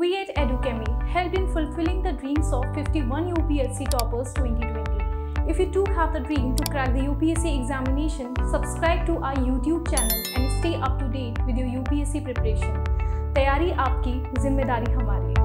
We at EduChemie helped in fulfilling the dreams of 51 UPSC toppers 2020. If you too have the dream to crack the UPSC examination, subscribe to our YouTube channel and stay up to date with your UPSC preparation. Tayari आपकी जिम्मेदारी hamari.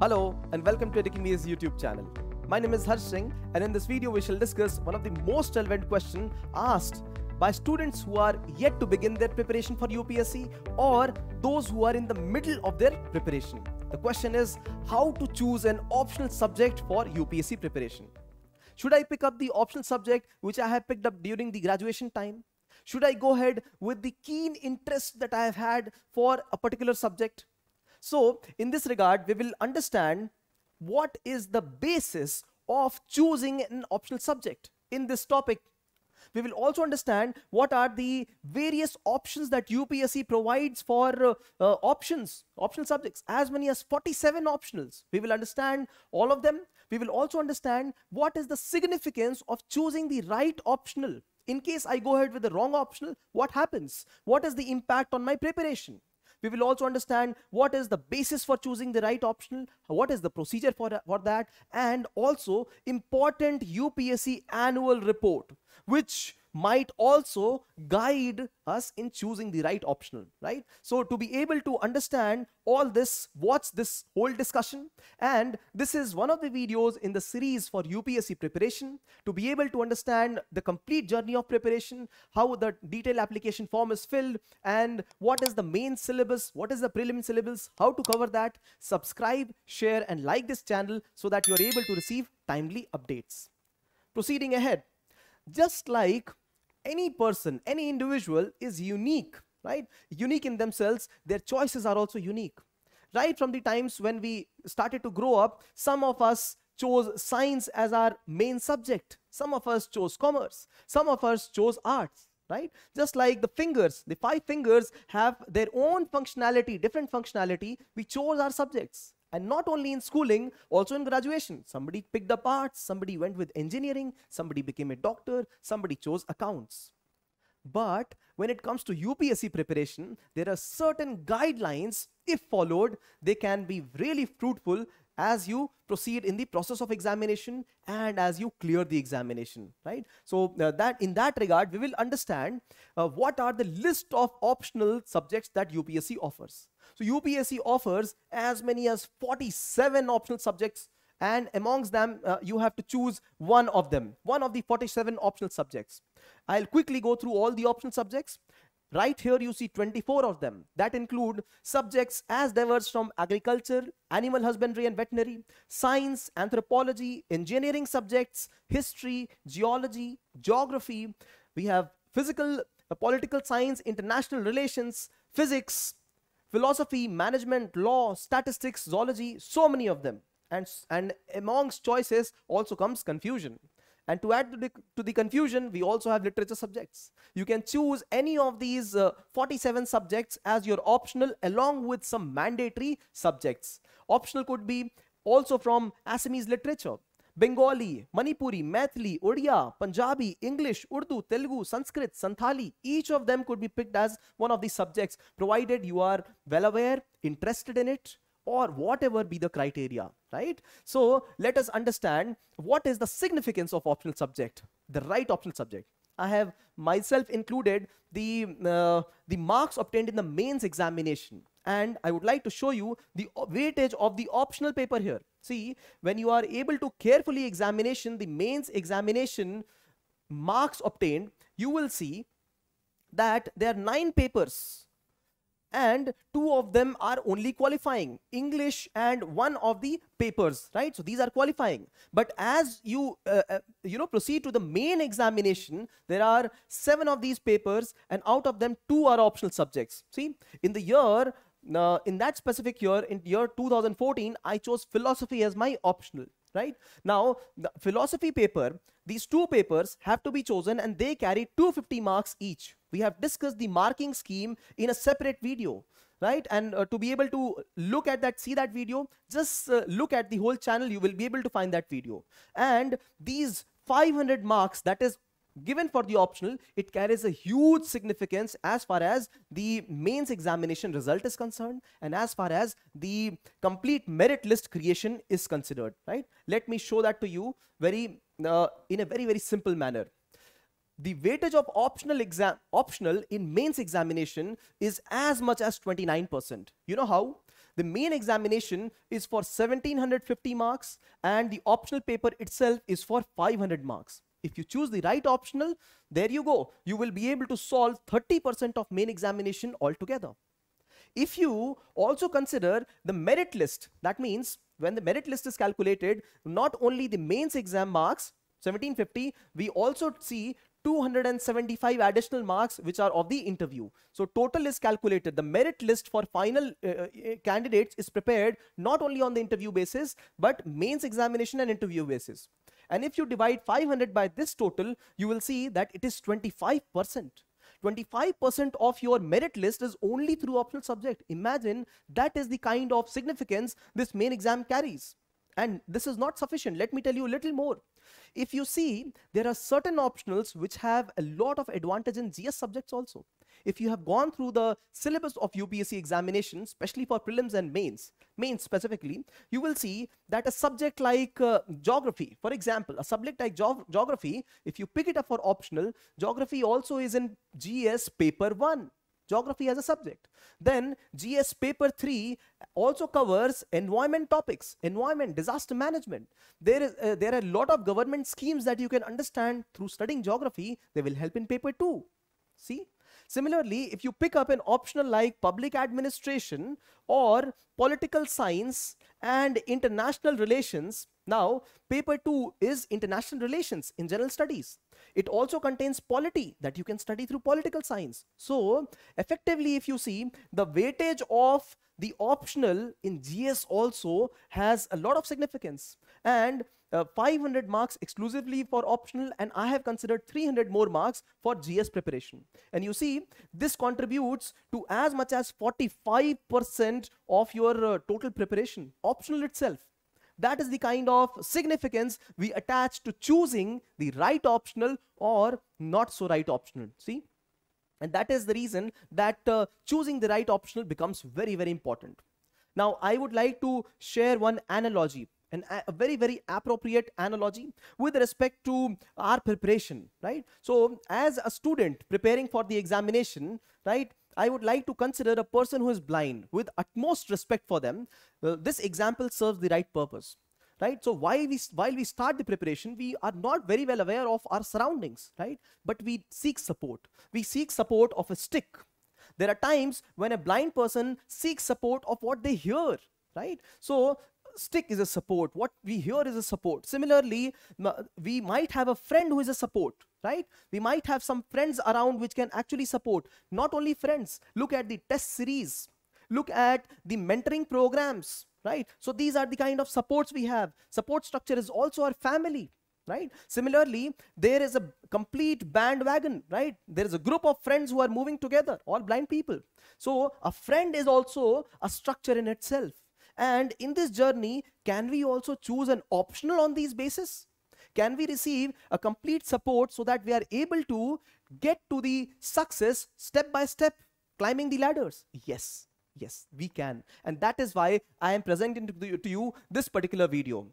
Hello and welcome to Edukimia's YouTube channel. My name is Harsh Singh and in this video we shall discuss one of the most relevant questions asked by students who are yet to begin their preparation for UPSC or those who are in the middle of their preparation. The question is how to choose an optional subject for UPSC preparation. Should I pick up the optional subject which I have picked up during the graduation time? Should I go ahead with the keen interest that I have had for a particular subject? So, in this regard, we will understand what is the basis of choosing an optional subject in this topic. We will also understand what are the various options that UPSC provides for uh, uh, options, optional subjects, as many as 47 optionals. We will understand all of them. We will also understand what is the significance of choosing the right optional. In case I go ahead with the wrong optional, what happens? What is the impact on my preparation? We will also understand what is the basis for choosing the right optional, what is the procedure for, for that, and also important UPSC annual report, which might also guide us in choosing the right optional, right? So to be able to understand all this, watch this whole discussion. And this is one of the videos in the series for UPSC preparation to be able to understand the complete journey of preparation, how the detailed application form is filled and what is the main syllabus, what is the prelim syllabus, how to cover that. Subscribe, share and like this channel so that you're able to receive timely updates. Proceeding ahead, just like any person, any individual is unique, right? Unique in themselves, their choices are also unique. Right from the times when we started to grow up, some of us chose science as our main subject. Some of us chose commerce. Some of us chose arts, right? Just like the fingers, the five fingers have their own functionality, different functionality. We chose our subjects. And not only in schooling, also in graduation. Somebody picked up arts, somebody went with engineering, somebody became a doctor, somebody chose accounts. But when it comes to UPSC preparation, there are certain guidelines, if followed, they can be really fruitful as you proceed in the process of examination and as you clear the examination, right? So uh, that in that regard, we will understand uh, what are the list of optional subjects that UPSC offers. So UPSC offers as many as 47 optional subjects and amongst them uh, you have to choose one of them one of the 47 optional subjects i'll quickly go through all the optional subjects Right here you see 24 of them that include subjects as diverse from agriculture, animal husbandry and veterinary, science, anthropology, engineering subjects, history, geology, geography. We have physical, uh, political science, international relations, physics, philosophy, management, law, statistics, zoology, so many of them. And, and amongst choices also comes confusion. And to add to the, to the confusion, we also have literature subjects. You can choose any of these uh, 47 subjects as your optional along with some mandatory subjects. Optional could be also from Assamese literature. Bengali, Manipuri, Mathli, Odia, Punjabi, English, Urdu, Telugu, Sanskrit, Santali. Each of them could be picked as one of the subjects provided you are well aware, interested in it or whatever be the criteria right? So let us understand what is the significance of optional subject, the right optional subject. I have myself included the, uh, the marks obtained in the mains examination. And I would like to show you the weightage of the optional paper here. See, when you are able to carefully examination, the mains examination marks obtained, you will see that there are nine papers and two of them are only qualifying english and one of the papers right so these are qualifying but as you uh, uh, you know proceed to the main examination there are seven of these papers and out of them two are optional subjects see in the year uh, in that specific year in year 2014 i chose philosophy as my optional right? Now, the philosophy paper, these two papers have to be chosen and they carry 250 marks each. We have discussed the marking scheme in a separate video, right? And uh, to be able to look at that, see that video, just uh, look at the whole channel, you will be able to find that video. And these 500 marks, that is given for the optional, it carries a huge significance as far as the mains examination result is concerned and as far as the complete merit list creation is considered, right? Let me show that to you very uh, in a very, very simple manner. The weightage of optional exam optional in mains examination is as much as 29%. You know how? The main examination is for 1750 marks and the optional paper itself is for 500 marks. If you choose the right optional, there you go. You will be able to solve 30% of main examination altogether. If you also consider the merit list, that means when the merit list is calculated, not only the mains exam marks, 1750, we also see 275 additional marks which are of the interview. So total is calculated. The merit list for final uh, uh candidates is prepared not only on the interview basis but mains examination and interview basis. And if you divide 500 by this total, you will see that it is 25%. 25% of your merit list is only through optional subject. Imagine that is the kind of significance this main exam carries. And this is not sufficient. Let me tell you a little more. If you see, there are certain optionals which have a lot of advantage in GS subjects also if you have gone through the syllabus of UPSC examination, especially for prelims and mains, mains specifically, you will see that a subject like uh, geography, for example, a subject like geography, if you pick it up for optional, geography also is in GS paper 1 geography as a subject. Then GS paper 3 also covers environment topics, environment, disaster management. There, is, uh, there are a lot of government schemes that you can understand through studying geography. They will help in paper 2. See? Similarly, if you pick up an optional like public administration or political science and international relations, now paper 2 is international relations in general studies. It also contains polity that you can study through political science. So effectively, if you see the weightage of the optional in GS also has a lot of significance and uh, 500 marks exclusively for optional and I have considered 300 more marks for GS preparation. And you see this contributes to as much as 45% of your uh, total preparation optional itself. That is the kind of significance we attach to choosing the right optional or not so right optional. See? And that is the reason that uh, choosing the right optional becomes very, very important. Now, I would like to share one analogy, an, a very, very appropriate analogy with respect to our preparation, right? So, as a student preparing for the examination, right, I would like to consider a person who is blind with utmost respect for them. Uh, this example serves the right purpose. Right? So while we, while we start the preparation, we are not very well aware of our surroundings, right? But we seek support. We seek support of a stick. There are times when a blind person seeks support of what they hear, right? So stick is a support. What we hear is a support. Similarly, we might have a friend who is a support right? We might have some friends around which can actually support. Not only friends, look at the test series, look at the mentoring programs, right? So these are the kind of supports we have. Support structure is also our family, right? Similarly, there is a complete bandwagon, right? There is a group of friends who are moving together, all blind people. So a friend is also a structure in itself. And in this journey, can we also choose an optional on these basis? can we receive a complete support so that we are able to get to the success step by step, climbing the ladders? Yes, yes, we can. And that is why I am presenting to, the, to you this particular video.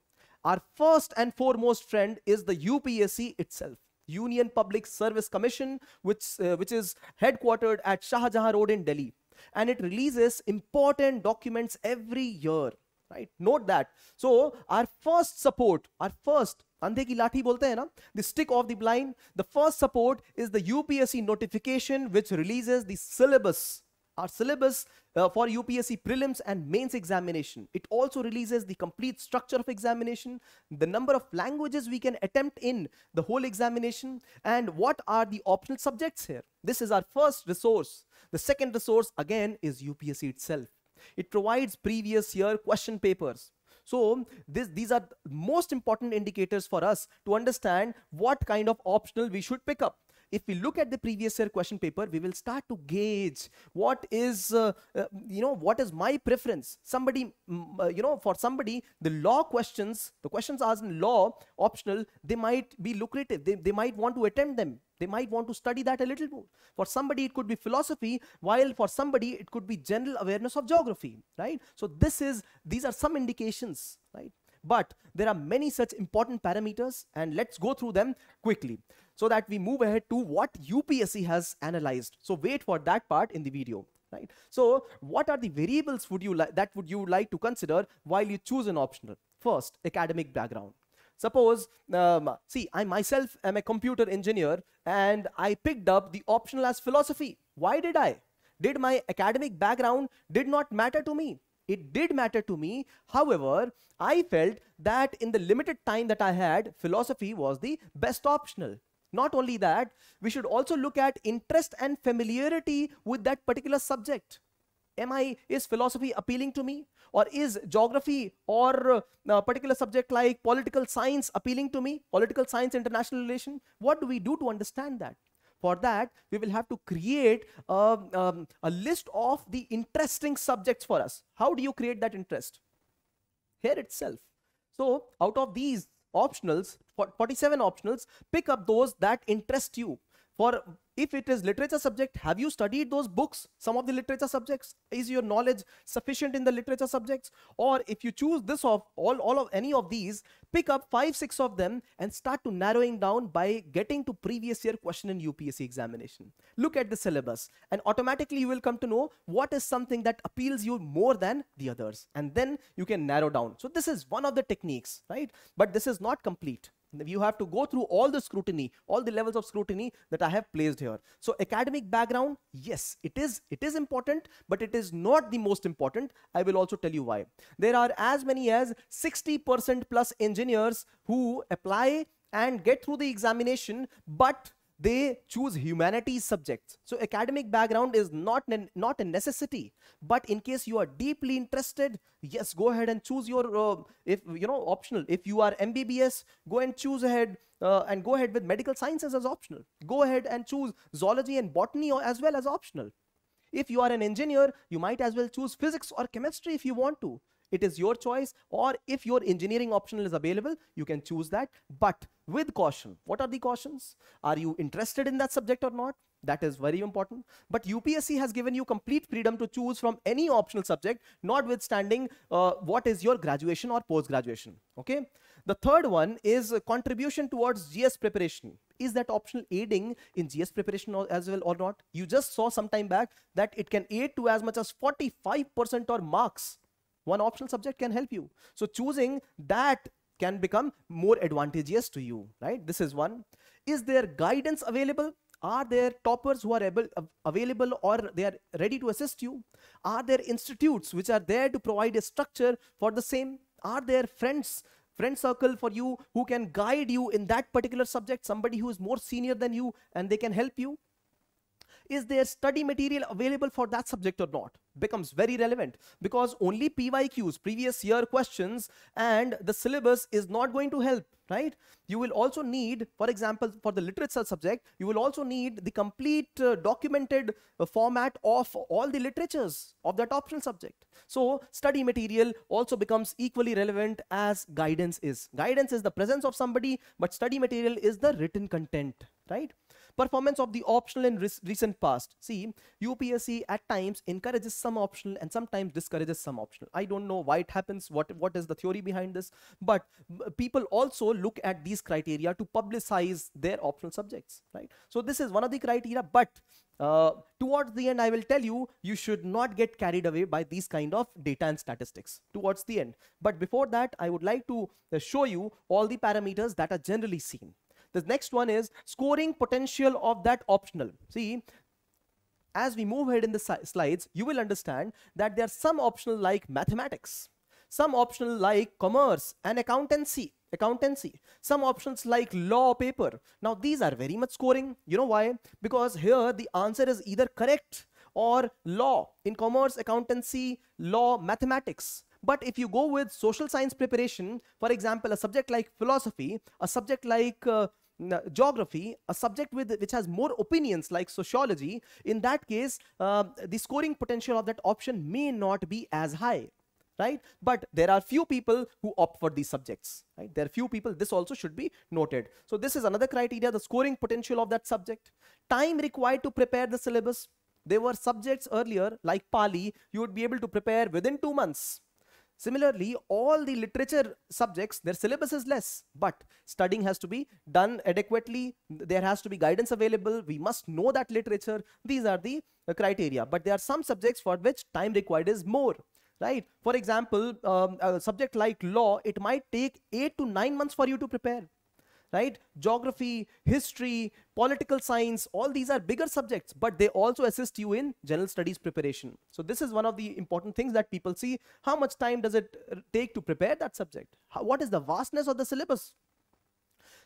Our first and foremost friend is the UPSC itself. Union Public Service Commission, which, uh, which is headquartered at Shah Jahan Road in Delhi. And it releases important documents every year right note that so our first support our first अंधे की लाठी बोलते हैं ना the stick of the blind the first support is the UPSC notification which releases the syllabus our syllabus uh, for UPSC prelims and mains examination. It also releases the complete structure of examination, the number of languages we can attempt in the whole examination, and what are the optional subjects here. This is our first resource. The second resource again is UPSC itself. It provides previous year question papers. So this, these are most important indicators for us to understand what kind of optional we should pick up if we look at the previous year question paper we will start to gauge what is uh, uh, you know what is my preference somebody mm, uh, you know for somebody the law questions the questions asked in law optional they might be lucrative they, they might want to attempt them they might want to study that a little more for somebody it could be philosophy while for somebody it could be general awareness of geography right so this is these are some indications right but there are many such important parameters and let's go through them quickly so that we move ahead to what UPSC has analyzed. So wait for that part in the video. Right. So what are the variables would you like that would you like to consider while you choose an optional? First, academic background. Suppose, um, see, I myself am a computer engineer and I picked up the optional as philosophy. Why did I? Did my academic background did not matter to me? It did matter to me. However, I felt that in the limited time that I had, philosophy was the best optional. Not only that, we should also look at interest and familiarity with that particular subject. Am I, is philosophy appealing to me? Or is geography or a uh, particular subject like political science appealing to me? Political science, international relation? What do we do to understand that? For that, we will have to create a, um, um, a list of the interesting subjects for us. How do you create that interest? Here itself. So out of these optionals, 47 optionals, pick up those that interest you for if it is literature subject have you studied those books some of the literature subjects is your knowledge sufficient in the literature subjects or if you choose this of all all of any of these pick up five six of them and start to narrowing down by getting to previous year question in upsc examination look at the syllabus and automatically you will come to know what is something that appeals you more than the others and then you can narrow down so this is one of the techniques right but this is not complete you have to go through all the scrutiny, all the levels of scrutiny that I have placed here. So academic background, yes, it is, it is important, but it is not the most important. I will also tell you why. There are as many as 60% plus engineers who apply and get through the examination, but they choose humanities subjects so academic background is not not a necessity but in case you are deeply interested yes go ahead and choose your uh, if you know optional if you are mbbs go and choose ahead uh, and go ahead with medical sciences as optional go ahead and choose zoology and botany as well as optional if you are an engineer you might as well choose physics or chemistry if you want to it is your choice or if your engineering optional is available, you can choose that. But with caution, what are the cautions? Are you interested in that subject or not? That is very important. But UPSC has given you complete freedom to choose from any optional subject, notwithstanding uh, what is your graduation or post-graduation. Okay. The third one is contribution towards GS preparation. Is that optional aiding in GS preparation or, as well or not? You just saw some time back that it can aid to as much as 45% or marks one optional subject can help you so choosing that can become more advantageous to you right this is one is there guidance available are there toppers who are able, uh, available or they are ready to assist you are there institutes which are there to provide a structure for the same are there friends friend circle for you who can guide you in that particular subject somebody who is more senior than you and they can help you is there study material available for that subject or not? Becomes very relevant because only PYQs, previous year questions and the syllabus is not going to help, right? You will also need, for example, for the literature subject, you will also need the complete uh, documented uh, format of all the literatures of that optional subject. So study material also becomes equally relevant as guidance is. Guidance is the presence of somebody, but study material is the written content, right? Performance of the optional in recent past. See, UPSC at times encourages some optional and sometimes discourages some optional. I don't know why it happens, what, what is the theory behind this, but people also look at these criteria to publicize their optional subjects, right? So this is one of the criteria, but uh, towards the end, I will tell you, you should not get carried away by these kind of data and statistics towards the end. But before that, I would like to uh, show you all the parameters that are generally seen. The next one is scoring potential of that optional. See, as we move ahead in the si slides, you will understand that there are some optional like mathematics, some optional like commerce and accountancy, accountancy, some options like law paper. Now these are very much scoring. You know why? Because here the answer is either correct or law in commerce, accountancy, law, mathematics. But if you go with social science preparation, for example, a subject like philosophy, a subject like uh, geography, a subject with which has more opinions like sociology, in that case, uh, the scoring potential of that option may not be as high right but there are few people who opt for these subjects right there are few people this also should be noted so this is another criteria the scoring potential of that subject time required to prepare the syllabus there were subjects earlier like pali you would be able to prepare within 2 months Similarly, all the literature subjects, their syllabus is less, but studying has to be done adequately. There has to be guidance available. We must know that literature. These are the uh, criteria, but there are some subjects for which time required is more, right? For example, um, a subject like law, it might take eight to nine months for you to prepare right? Geography, history, political science, all these are bigger subjects, but they also assist you in general studies preparation. So this is one of the important things that people see. How much time does it take to prepare that subject? How, what is the vastness of the syllabus?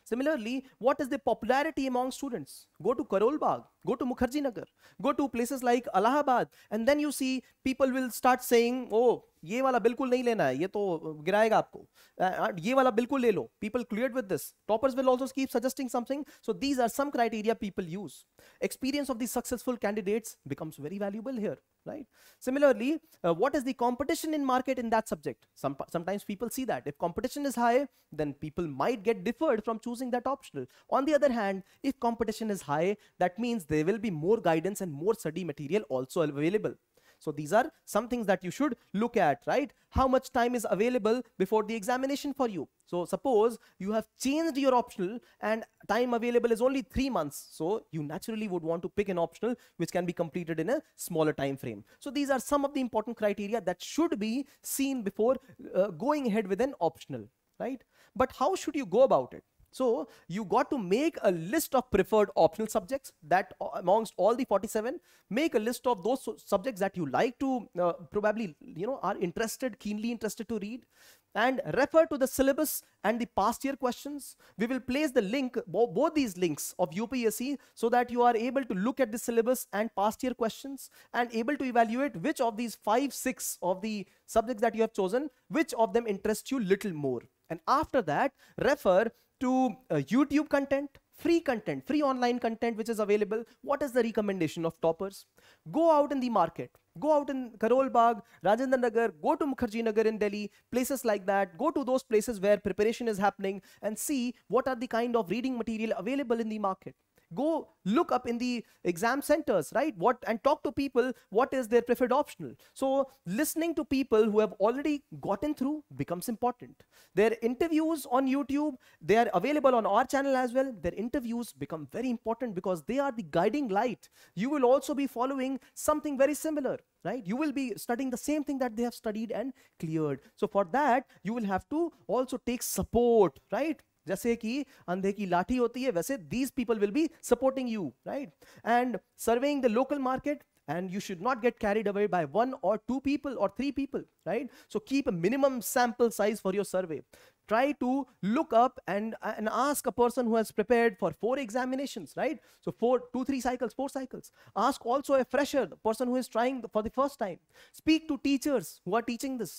Similarly, what is the popularity among students? Go to Karol Bagh, go to Mukherjee Nagar, go to places like Allahabad, and then you see people will start saying, oh, ये वाला बिल्कुल नहीं लेना है ये तो गिराएगा आपको ये वाला बिल्कुल ले लो people clear with this toppers will also keep suggesting something so these are some criteria people use experience of the successful candidates becomes very valuable here right similarly uh, what is the competition in market in that subject Some, sometimes people see that if competition is high then people might get deferred from choosing that optional on the other hand if competition is high that means there will be more guidance and more study material also available So these are some things that you should look at, right? How much time is available before the examination for you? So suppose you have changed your optional and time available is only three months. So you naturally would want to pick an optional which can be completed in a smaller time frame. So these are some of the important criteria that should be seen before uh, going ahead with an optional, right? But how should you go about it? So you got to make a list of preferred optional subjects that uh, amongst all the 47, make a list of those subjects that you like to uh, probably, you know, are interested, keenly interested to read and refer to the syllabus and the past year questions. We will place the link, bo both these links of UPSC so that you are able to look at the syllabus and past year questions and able to evaluate which of these five, six of the subjects that you have chosen, which of them interests you little more. And after that, refer to uh, YouTube content, free content, free online content which is available. What is the recommendation of toppers? Go out in the market. Go out in Karol Bagh, Rajendra Nagar, go to Mukherjee Nagar in Delhi, places like that. Go to those places where preparation is happening and see what are the kind of reading material available in the market. Go look up in the exam centers, right? What and talk to people what is their preferred optional. So listening to people who have already gotten through becomes important. Their interviews on YouTube, they are available on our channel as well. Their interviews become very important because they are the guiding light. You will also be following something very similar right you will be studying the same thing that they have studied and cleared so for that you will have to also take support right जैसे कि अंधे की लाठी होती है वैसे these people will be supporting you right and surveying the local market and you should not get carried away by one or two people or three people right so keep a minimum sample size for your survey try to look up and and ask a person who has prepared for four examinations right so four two three cycles four cycles ask also a fresher the person who is trying for the first time speak to teachers who are teaching this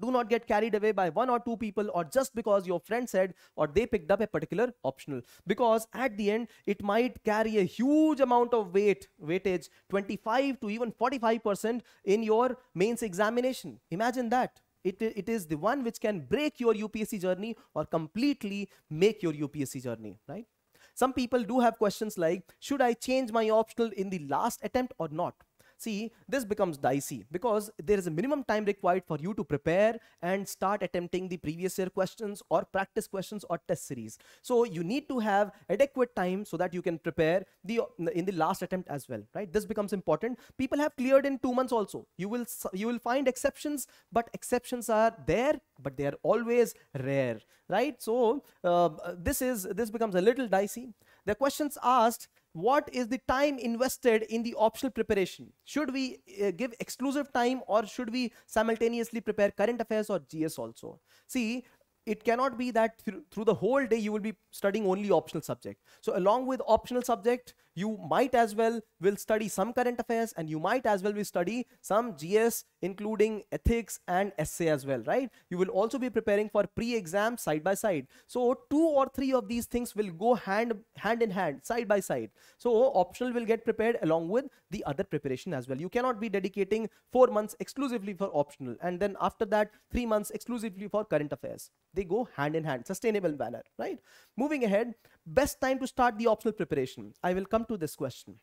Do not get carried away by one or two people or just because your friend said or they picked up a particular optional. Because at the end, it might carry a huge amount of weight, weightage, 25 to even 45% in your mains examination. Imagine that. It, it is the one which can break your UPSC journey or completely make your UPSC journey, right? Some people do have questions like, should I change my optional in the last attempt or not? See, this becomes dicey because there is a minimum time required for you to prepare and start attempting the previous year questions or practice questions or test series. So you need to have adequate time so that you can prepare the in the last attempt as well, right? This becomes important. People have cleared in two months also. You will you will find exceptions, but exceptions are there, but they are always rare, right? So uh, this is this becomes a little dicey. The questions asked what is the time invested in the optional preparation? Should we uh, give exclusive time or should we simultaneously prepare current affairs or GS also? See, it cannot be that th through the whole day you will be studying only optional subject. So along with optional subject, you might as well will study some current affairs and you might as well will study some GS including ethics and essay as well, right? You will also be preparing for pre-exam side by side. So two or three of these things will go hand, hand in hand, side by side. So optional will get prepared along with the other preparation as well. You cannot be dedicating four months exclusively for optional and then after that three months exclusively for current affairs. They go hand in hand, sustainable manner, right? Moving ahead, Best time to start the optional preparation. I will come to this question.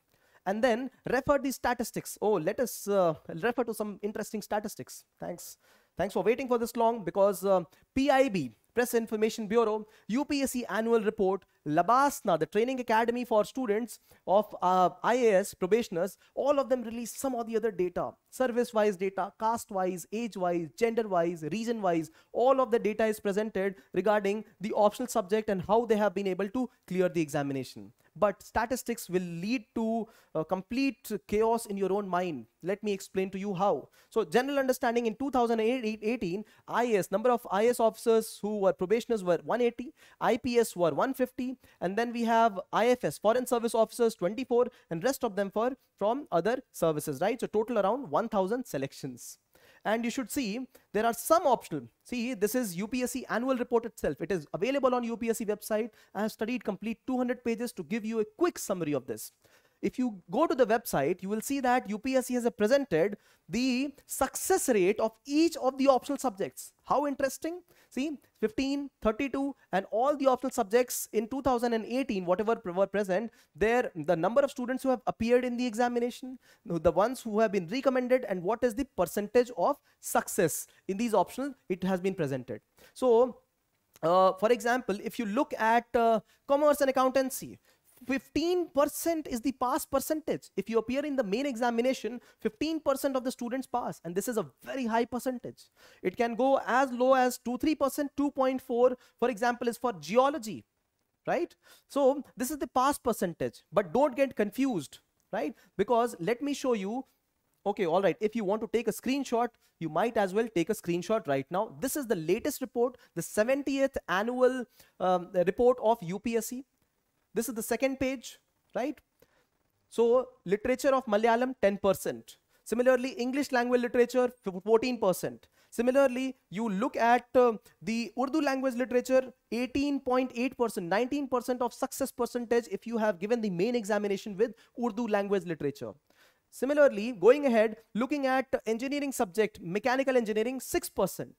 And then refer the statistics. Oh, let us uh, refer to some interesting statistics. Thanks. Thanks for waiting for this long because uh, PIB, Press Information Bureau, UPSC Annual Report, Labasna, the training academy for students of uh, IAS probationers, all of them release some or the other data, service-wise data, caste-wise, age-wise, gender-wise, region-wise, all of the data is presented regarding the optional subject and how they have been able to clear the examination. But statistics will lead to uh, complete chaos in your own mind. Let me explain to you how. So general understanding in 2018, IAS, number of IAS officers who were probationers were 180, IPS were 150, and then we have IFS, foreign service officers 24, and rest of them for from other services, right? So total around 1000 selections and you should see there are some optional see this is upsc annual report itself it is available on upsc website i have studied complete 200 pages to give you a quick summary of this if you go to the website, you will see that UPSC has presented the success rate of each of the optional subjects. How interesting? See, 15, 32, and all the optional subjects in 2018, whatever were present, there the number of students who have appeared in the examination, the ones who have been recommended, and what is the percentage of success in these optional it has been presented. So, uh, for example, if you look at uh, commerce and accountancy, 15% is the pass percentage. If you appear in the main examination, 15% of the students pass, and this is a very high percentage. It can go as low as 2 3%, 2.4, for example, is for geology, right? So, this is the pass percentage, but don't get confused, right? Because let me show you. Okay, all right. If you want to take a screenshot, you might as well take a screenshot right now. This is the latest report, the 70th annual um, report of UPSC this is the second page, right? So literature of Malayalam, 10%. Similarly, English language literature, 14%. Similarly, you look at uh, the Urdu language literature, 18.8%, 19% of success percentage if you have given the main examination with Urdu language literature. Similarly, going ahead, looking at engineering subject, mechanical engineering, 6%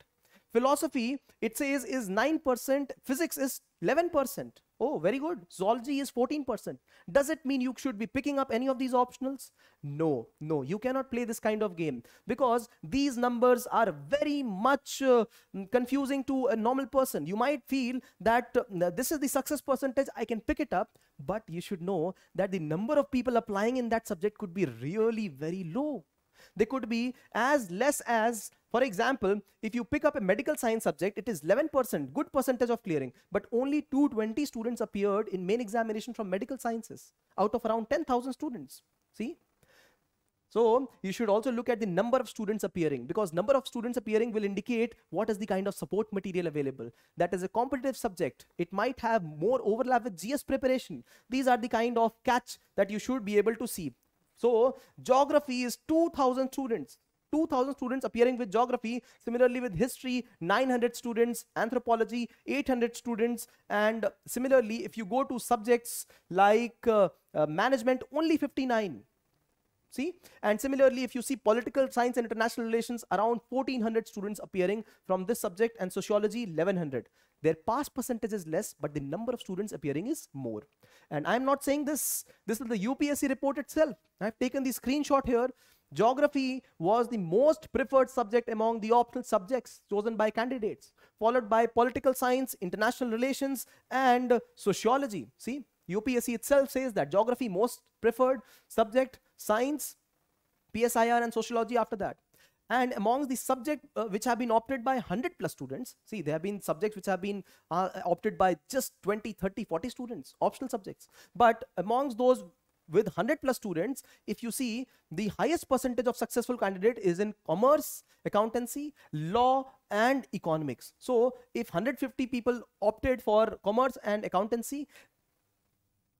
philosophy it says is 9% physics is 11% oh very good zoology is 14% does it mean you should be picking up any of these optionals no no you cannot play this kind of game because these numbers are very much uh, mm, confusing to a normal person you might feel that uh, this is the success percentage i can pick it up but you should know that the number of people applying in that subject could be really very low they could be as less as for example, if you pick up a medical science subject, it is 11%, good percentage of clearing, but only 220 students appeared in main examination from medical sciences out of around 10,000 students. See? So you should also look at the number of students appearing because number of students appearing will indicate what is the kind of support material available. That is a competitive subject. It might have more overlap with GS preparation. These are the kind of catch that you should be able to see. So geography is 2000 students. 2000 students appearing with geography, similarly with history, 900 students, anthropology, 800 students, and similarly, if you go to subjects like uh, uh, management, only 59 see and similarly if you see political science and international relations around 1400 students appearing from this subject and sociology 1100 their pass percentage is less but the number of students appearing is more and i'm not saying this this is the upsc report itself i've taken the screenshot here Geography was the most preferred subject among the optional subjects chosen by candidates, followed by political science, international relations, and sociology. See, UPSC itself says that geography most preferred subject, science, PSIR, and sociology after that. And amongst the subjects uh, which have been opted by 100 plus students, see, there have been subjects which have been uh, opted by just 20, 30, 40 students, optional subjects. But amongst those with 100 plus students, if you see the highest percentage of successful candidate is in commerce, accountancy, law and economics. So if 150 people opted for commerce and accountancy,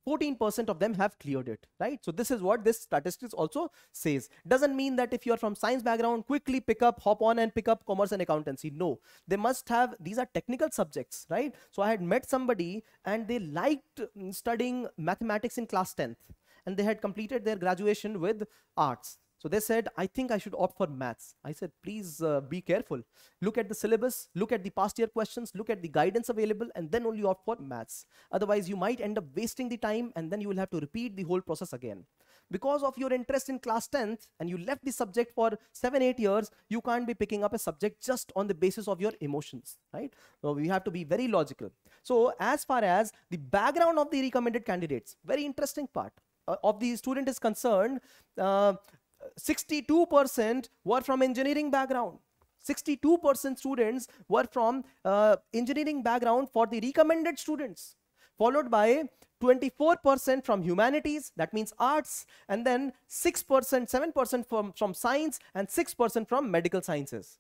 14% of them have cleared it, right? So this is what this statistics also says. Doesn't mean that if you're from science background, quickly pick up, hop on and pick up commerce and accountancy. No, they must have, these are technical subjects, right? So I had met somebody and they liked mm, studying mathematics in class 10th and they had completed their graduation with arts. So they said, I think I should opt for maths. I said, please uh, be careful. Look at the syllabus, look at the past year questions, look at the guidance available, and then only opt for maths. Otherwise, you might end up wasting the time and then you will have to repeat the whole process again. Because of your interest in class 10th and you left the subject for seven, eight years, you can't be picking up a subject just on the basis of your emotions, right? So we have to be very logical. So as far as the background of the recommended candidates, very interesting part. Uh, of the student is concerned, 62% uh, were from engineering background. 62% students were from uh, engineering background for the recommended students, followed by 24% from humanities, that means arts, and then 6%, 7% from, from science, and 6% from medical sciences.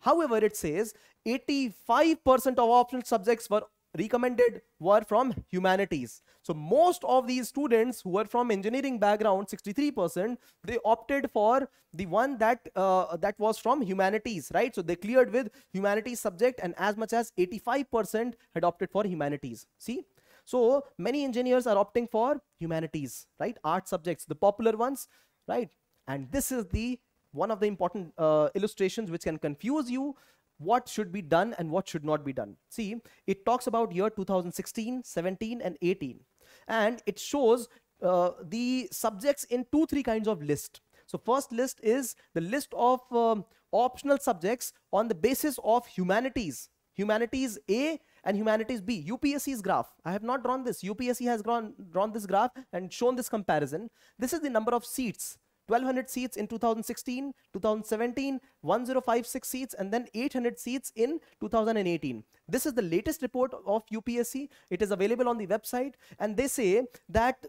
However, it says 85% of optional subjects were recommended were from humanities. So most of these students who were from engineering background, 63%, they opted for the one that uh, that was from humanities, right? So they cleared with humanities subject and as much as 85% had opted for humanities. See? So many engineers are opting for humanities, right? Art subjects, the popular ones, right? And this is the one of the important uh, illustrations which can confuse you what should be done and what should not be done. See, it talks about year 2016, 17, and 18. And it shows uh, the subjects in two, three kinds of list. So first list is the list of um, optional subjects on the basis of humanities. Humanities A and humanities B. UPSC's graph. I have not drawn this. UPSC has drawn, drawn this graph and shown this comparison. This is the number of seats 1200 seats in 2016, 2017, 1056 seats, and then 800 seats in 2018. This is the latest report of UPSC. It is available on the website, and they say that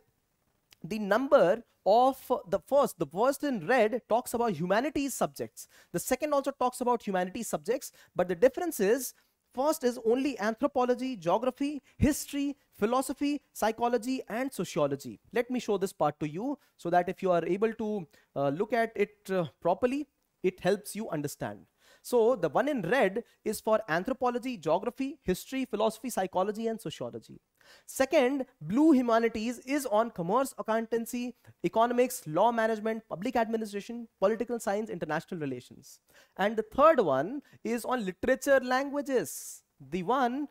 the number of the first the first in red talks about humanities subjects the second also talks about humanities subjects but the difference is First is only anthropology, geography, history, philosophy, psychology, and sociology. Let me show this part to you so that if you are able to uh, look at it uh, properly, it helps you understand. So the one in red is for anthropology, geography, history, philosophy, psychology, and sociology. Second, blue humanities is on commerce, accountancy, economics, law management, public administration, political science, international relations. And the third one is on literature languages. The one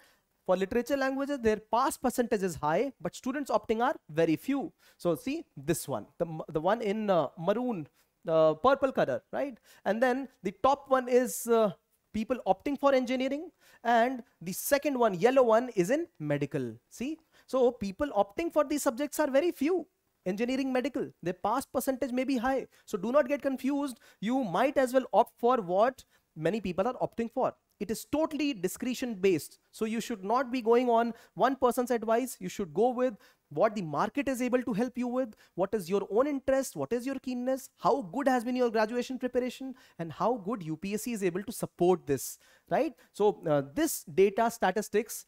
for literature languages, their pass percentage is high, but students opting are very few. So see this one, the, the one in uh, maroon uh, purple color, right? And then the top one is uh, people opting for engineering and the second one, yellow one is in medical, see? So people opting for these subjects are very few. Engineering, medical, their pass percentage may be high. So do not get confused. You might as well opt for what many people are opting for. It is totally discretion based. So you should not be going on one person's advice. You should go with what the market is able to help you with, what is your own interest, what is your keenness, how good has been your graduation preparation, and how good UPSC is able to support this, right? So uh, this data statistics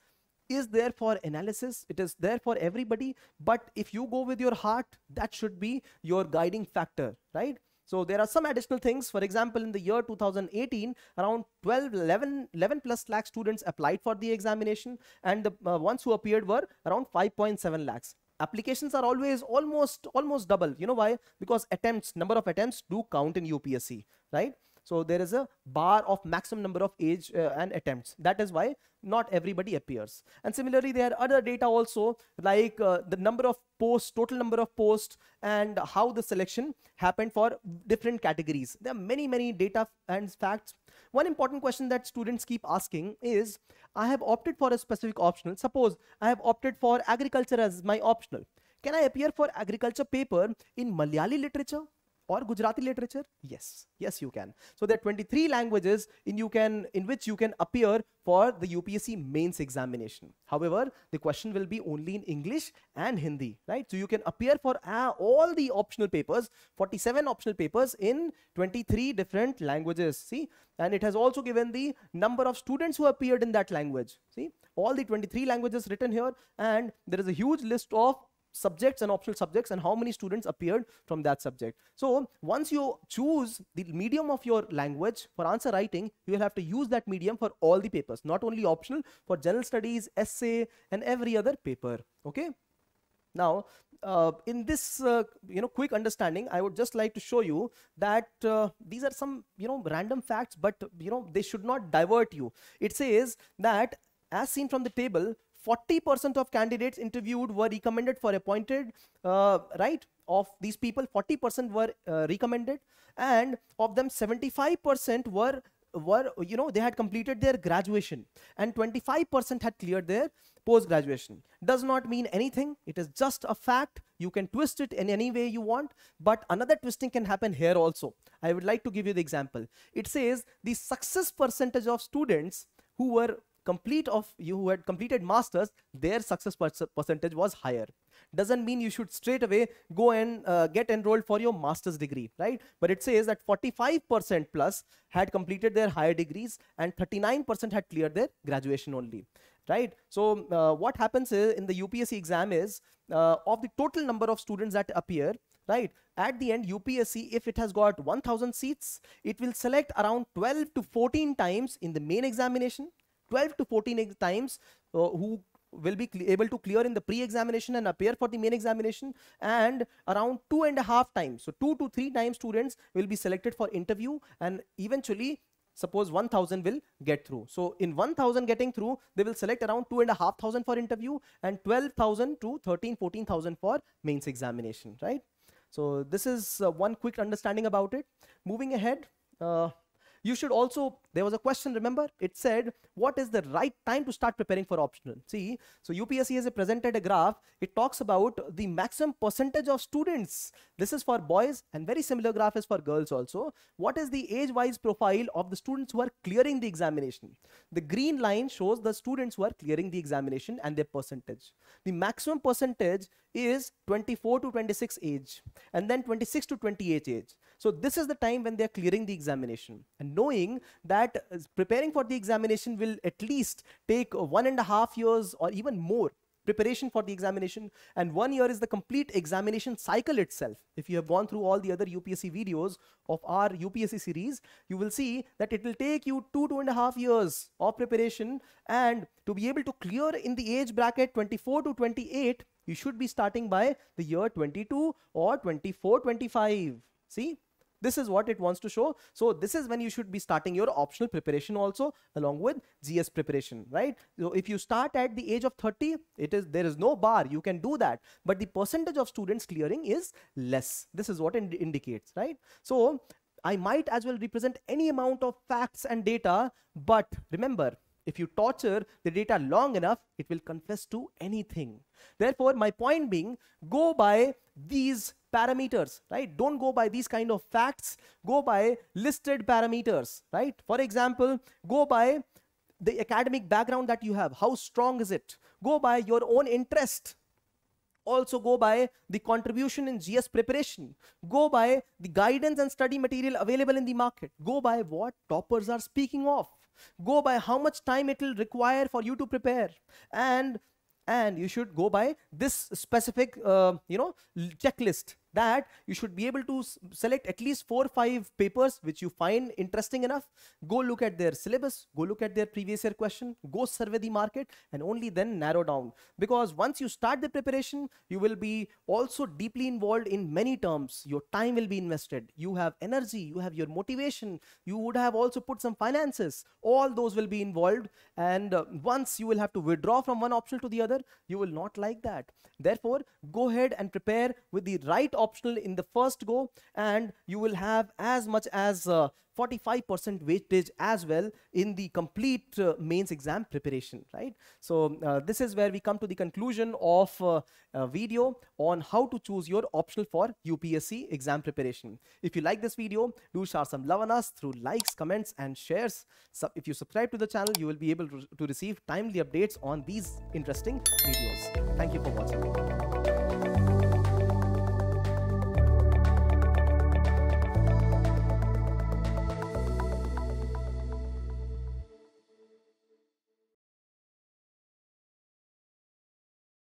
is there for analysis, it is there for everybody, but if you go with your heart, that should be your guiding factor, right? So there are some additional things. For example, in the year 2018, around 12, 11, 11 plus lakh students applied for the examination and the uh, ones who appeared were around 5.7 lakhs applications are always almost almost double you know why because attempts number of attempts do count in upsc right so there is a bar of maximum number of age uh, and attempts. That is why not everybody appears. And similarly, there are other data also like uh, the number of posts, total number of posts and how the selection happened for different categories. There are many, many data and facts. One important question that students keep asking is, I have opted for a specific optional. Suppose I have opted for agriculture as my optional. Can I appear for agriculture paper in Malayali literature? or Gujarati literature? Yes, yes, you can. So there are 23 languages in you can in which you can appear for the UPSC mains examination. However, the question will be only in English and Hindi, right? So you can appear for uh, all the optional papers, 47 optional papers in 23 different languages. See, and it has also given the number of students who appeared in that language. See, all the 23 languages written here, and there is a huge list of subjects and optional subjects and how many students appeared from that subject. So once you choose the medium of your language for answer writing, you will have to use that medium for all the papers, not only optional, for general studies, essay, and every other paper. Okay. Now, uh, in this uh, you know quick understanding i would just like to show you that uh, these are some you know random facts but you know they should not divert you it says that as seen from the table 40% of candidates interviewed were recommended for appointed, uh, right? Of these people, 40% were uh, recommended, and of them, 75% were were you know they had completed their graduation and 25% had cleared their post graduation does not mean anything it is just a fact you can twist it in any way you want but another twisting can happen here also i would like to give you the example it says the success percentage of students who were complete of you who had completed masters their success percentage was higher doesn't mean you should straight away go and uh, get enrolled for your master's degree right but it says that 45% plus had completed their higher degrees and 39% had cleared their graduation only right so uh, what happens is in the upsc exam is uh, of the total number of students that appear right at the end upsc if it has got 1000 seats it will select around 12 to 14 times in the main examination 12 to 14 times uh, who will be able to clear in the pre-examination and appear for the main examination and around two and a half times so two to three times students will be selected for interview and eventually suppose 1000 will get through so in 1000 getting through they will select around two and a half thousand for interview and 12000 to 13 14000 for mains examination right so this is uh, one quick understanding about it moving ahead uh, you should also, there was a question, remember? It said, what is the right time to start preparing for optional? See, so UPSC has presented a graph. It talks about the maximum percentage of students. This is for boys and very similar graph is for girls also. What is the age-wise profile of the students who are clearing the examination? The green line shows the students who are clearing the examination and their percentage. The maximum percentage is 24 to 26 age and then 26 to 28 age. So this is the time when they are clearing the examination and knowing that uh, preparing for the examination will at least take one and a half years or even more preparation for the examination and one year is the complete examination cycle itself if you have gone through all the other upsc videos of our upsc series you will see that it will take you two two and a half years of preparation and to be able to clear in the age bracket 24 to 28 you should be starting by the year 22 or 24, 25. See, this is what it wants to show. So this is when you should be starting your optional preparation also along with GS preparation, right? So if you start at the age of 30, it is there is no bar. You can do that. But the percentage of students clearing is less. This is what it indicates, right? So I might as well represent any amount of facts and data. But remember, if you torture the data long enough, it will confess to anything. Therefore, my point being, go by these parameters, right? Don't go by these kind of facts. Go by listed parameters, right? For example, go by the academic background that you have. How strong is it? Go by your own interest, also go by the contribution in GS preparation, go by the guidance and study material available in the market, go by what toppers are speaking of go by how much time it will require for you to prepare and and you should go by this specific uh, you know checklist that you should be able to select at least four or five papers which you find interesting enough go look at their syllabus go look at their previous year question go survey the market and only then narrow down because once you start the preparation you will be also deeply involved in many terms your time will be invested you have energy you have your motivation you would have also put some finances all those will be involved and uh, once you will have to withdraw from one option to the other you will not like that therefore go ahead and prepare with the right optional in the first go and you will have as much as 45% uh, weightage as well in the complete uh, mains exam preparation, right? So uh, this is where we come to the conclusion of video on how to choose your optional for UPSC exam preparation. If you like this video, do share some love on us through likes, comments and shares. So if you subscribe to the channel, you will be able to, to receive timely updates on these interesting videos. Thank you for watching.